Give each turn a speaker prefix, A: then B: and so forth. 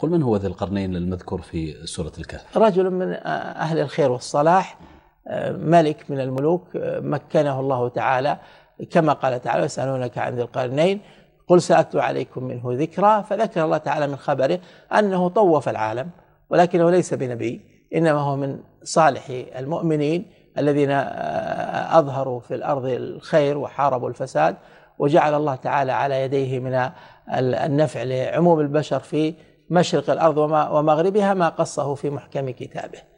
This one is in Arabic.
A: قل من هو ذي القرنين المذكور في سورة الكهف
B: رجل من أهل الخير والصلاح آه، ملك من الملوك آه، مكنه الله تعالى كما قال تعالى يسألونك عن ذي القرنين قل سأتلو عليكم منه ذكرى فذكر الله تعالى من خبره أنه طوف العالم ولكنه ليس بنبي إنما هو من صالح المؤمنين الذين آه، أظهروا في الأرض الخير وحاربوا الفساد وجعل الله تعالى على يديه من النفع لعموم البشر في مشرق الأرض ومغربها ما قصه في محكم كتابه